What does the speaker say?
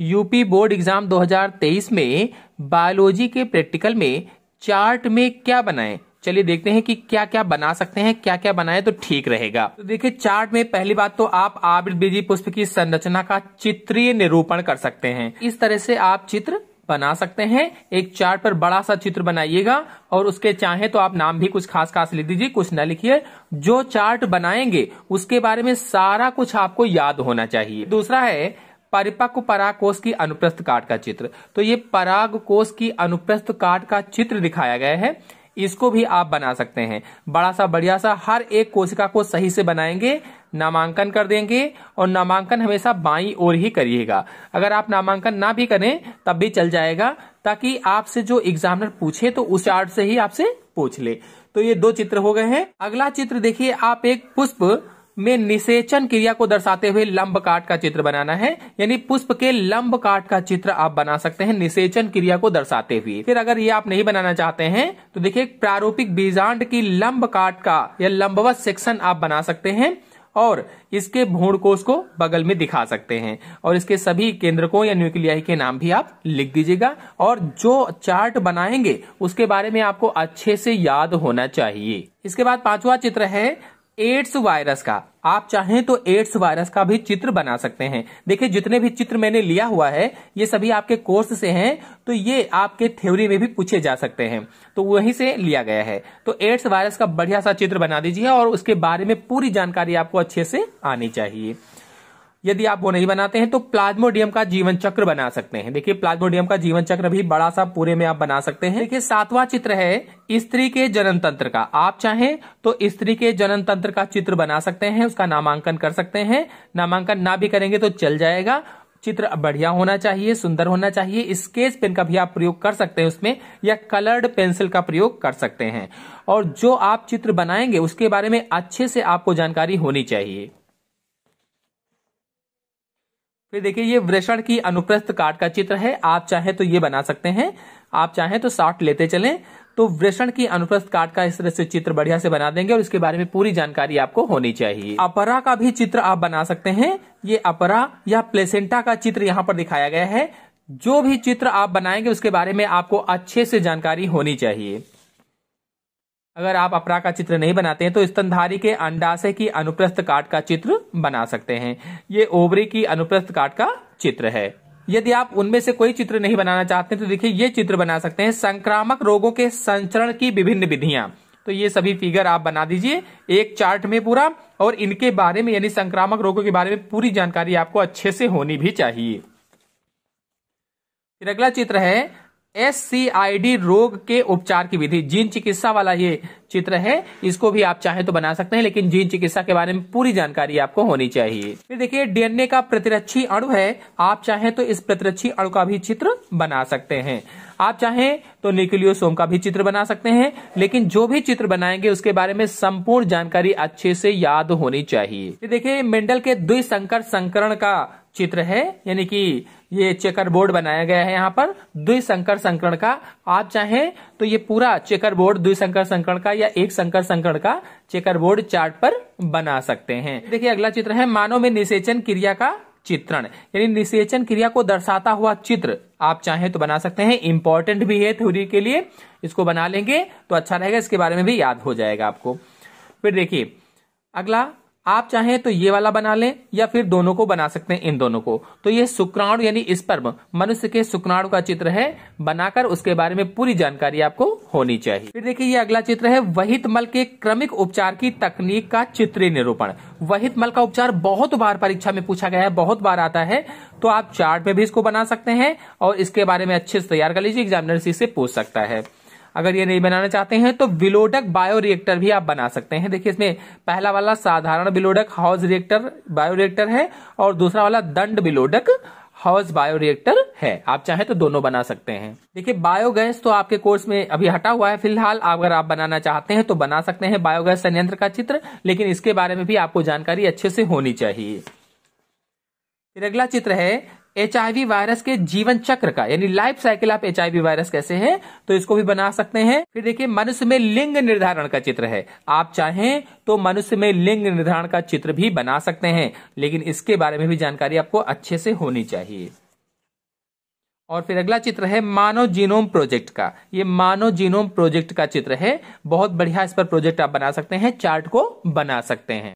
UP board exam 2023 में biology के practical में चार्ट में क्या बनाएं चलिए देखते हैं कि क्या क्या बना सकते हैं क्या क्या बनाए तो ठीक रहेगा तो देखिए चार्ट में पहली बात तो आप आबिर बीजी पुष्प की संरचना का चित्रीय निरूपण कर सकते हैं इस तरह से आप चित्र बना सकते हैं एक चार्ट पर बड़ा सा चित्र बनाइएगा और उसके चाहे तो आप नाम भी कुछ खास खास लिख दीजिए कुछ ना लिखिए जो चार्ट बनाएंगे उसके बारे में सारा कुछ आपको याद होना चाहिए दूसरा है परिपक्व कोष की अनुप्रस्थ काट का चित्र तो ये पराग कोष की अनुप्रस्थ काट का चित्र दिखाया गया है इसको भी आप बना सकते हैं बड़ा सा बढ़िया सा हर एक कोशिका को सही से बनाएंगे नामांकन कर देंगे और नामांकन हमेशा बाई ओर ही करिएगा अगर आप नामांकन ना भी करें तब भी चल जाएगा ताकि आपसे जो एग्जामिनर पूछे तो उस चार्ट से ही आपसे पूछ ले तो ये दो चित्र हो गए हैं अगला चित्र देखिए आप एक पुष्प में निषेचन क्रिया को दर्शाते हुए लंब काट का चित्र बनाना है यानी पुष्प के लंब काट का चित्र आप बना सकते हैं निषेचन क्रिया को दर्शाते हुए फिर अगर ये आप नहीं बनाना चाहते हैं तो देखिए प्रारूपिक बीजांड की लंब काट का या लंबवत सेक्शन आप बना सकते हैं और इसके भूण कोष को बगल में दिखा सकते हैं और इसके सभी केंद्रकों या न्यूक्लियाई के नाम भी आप लिख दीजिएगा और जो चार्ट बनाएंगे उसके बारे में आपको अच्छे से याद होना चाहिए इसके बाद पांचवा चित्र है एड्स वायरस का आप चाहें तो एड्स वायरस का भी चित्र बना सकते हैं देखिए जितने भी चित्र मैंने लिया हुआ है ये सभी आपके कोर्स से हैं तो ये आपके थ्योरी में भी पूछे जा सकते हैं तो वहीं से लिया गया है तो एड्स वायरस का बढ़िया सा चित्र बना दीजिए और उसके बारे में पूरी जानकारी आपको अच्छे से आनी चाहिए यदि आप वो नहीं बनाते हैं तो प्लाज्मोडियम का जीवन चक्र बना सकते हैं देखिए प्लाज्मोडियम का जीवन चक्र भी बड़ा सा पूरे में आप बना सकते हैं देखिए सातवां चित्र है स्त्री के जनन तंत्र का आप चाहें तो स्त्री के जनन तंत्र का चित्र बना सकते हैं उसका नामांकन कर सकते हैं नामांकन ना भी करेंगे तो चल जाएगा चित्र बढ़िया होना चाहिए सुंदर होना चाहिए स्केच पेन का भी आप प्रयोग कर सकते हैं उसमें या कलर्ड पेंसिल का प्रयोग कर सकते हैं और जो आप चित्र बनाएंगे उसके बारे में अच्छे से आपको जानकारी होनी चाहिए फिर देखिए ये वृषण की अनुप्रस्थ काट का चित्र है आप चाहे तो ये बना सकते हैं आप चाहे तो शॉर्ट लेते चलें तो वृषण की अनुप्रस्थ काट का इस तरह से चित्र बढ़िया से बना देंगे और इसके बारे में पूरी जानकारी आपको होनी चाहिए अपरा का भी चित्र आप बना सकते हैं ये अपरा या प्लेसेंटा का चित्र यहाँ पर दिखाया गया है जो भी चित्र आप बनाएंगे उसके बारे में आपको अच्छे से जानकारी होनी चाहिए अगर आप अपरा का चित्र नहीं बनाते हैं तो स्तनधारी के अंडाशय की अनुप्रस्थ काट का चित्र बना सकते हैं ये ओवरी की अनुप्रस्थ काट का चित्र है यदि आप उनमें से कोई चित्र नहीं बनाना चाहते हैं तो देखिए ये चित्र बना सकते हैं संक्रामक रोगों के संचरण की विभिन्न विधियां तो ये सभी फिगर आप बना दीजिए एक चार्ट में पूरा और इनके बारे में यानी संक्रामक रोगों के बारे में पूरी जानकारी आपको अच्छे से होनी भी चाहिए फिर अगला चित्र है एससीआईडी रोग के उपचार की विधि जीन चिकित्सा वाला ये चित्र है इसको भी आप चाहे तो बना सकते हैं लेकिन जीन चिकित्सा के बारे में पूरी जानकारी आपको होनी चाहिए फिर देखिए डीएनए का प्रतिरक्षी अणु है आप चाहे तो इस प्रतिरक्षी अणु का भी चित्र बना सकते हैं आप चाहे तो न्यूक्लियोसोम का भी चित्र बना सकते हैं लेकिन जो भी चित्र बनाएंगे उसके बारे में संपूर्ण जानकारी अच्छे से याद होनी चाहिए देखिये मेंडल के द्विशंकर संकरण का चित्र है यानी कि ये चेकर बोर्ड बनाया गया है यहाँ पर द्विशंकर संकरण का आप चाहें तो ये पूरा चेकर बोर्ड द्विशंकर संकरण का या एक संकर संकरण का चेकर बोर्ड चार्ट पर बना सकते हैं देखिए अगला चित्र है मानव में निषेचन क्रिया का चित्रण यानी निषेचन क्रिया को दर्शाता हुआ चित्र आप चाहें तो बना सकते हैं इंपॉर्टेंट भी है थ्योरी के लिए इसको बना लेंगे तो अच्छा रहेगा इसके बारे में भी याद हो जाएगा आपको फिर देखिए अगला आप चाहें तो ये वाला बना लें या फिर दोनों को बना सकते हैं इन दोनों को तो ये शुक्राणु यानी स्पर्म मनुष्य के शुक्राणु का चित्र है बनाकर उसके बारे में पूरी जानकारी आपको होनी चाहिए फिर देखिए ये अगला चित्र है वहित मल के क्रमिक उपचार की तकनीक का चित्र निरूपण वहित मल का उपचार बहुत बार परीक्षा में पूछा गया है बहुत बार आता है तो आप चार्ट में भी इसको बना सकते हैं और इसके बारे में अच्छे से तैयार कर लीजिए एग्जामिनर से पूछ सकता है अगर ये नहीं बनाना चाहते हैं तो विलोडक बायो रिएक्टर भी आप बना सकते हैं देखिए इसमें पहला वाला साधारण विलोडक हाउस रिएक्टर बायो रिएक्टर है और दूसरा वाला दंड विलोडक हाउस बायो रिएक्टर है आप चाहें तो दोनों बना सकते हैं देखिए बायोगैस तो आपके कोर्स में अभी हटा हुआ है फिलहाल अगर आप बनाना चाहते हैं तो बना सकते हैं बायोगैस संयंत्र का चित्र लेकिन इसके बारे में भी आपको जानकारी अच्छे से होनी चाहिए फिर अगला चित्र है एच वायरस के जीवन चक्र का यानी लाइफ साइकिल आप एच वायरस कैसे है तो इसको भी बना सकते हैं फिर देखिए मनुष्य में लिंग निर्धारण का चित्र है आप चाहें तो मनुष्य में लिंग निर्धारण का चित्र भी बना सकते हैं लेकिन इसके बारे में भी जानकारी आपको अच्छे से होनी चाहिए और फिर अगला चित्र है मानव जीनोम प्रोजेक्ट का ये मानव जीनोम प्रोजेक्ट का चित्र है बहुत बढ़िया इस पर प्रोजेक्ट आप बना सकते हैं चार्ट को बना सकते हैं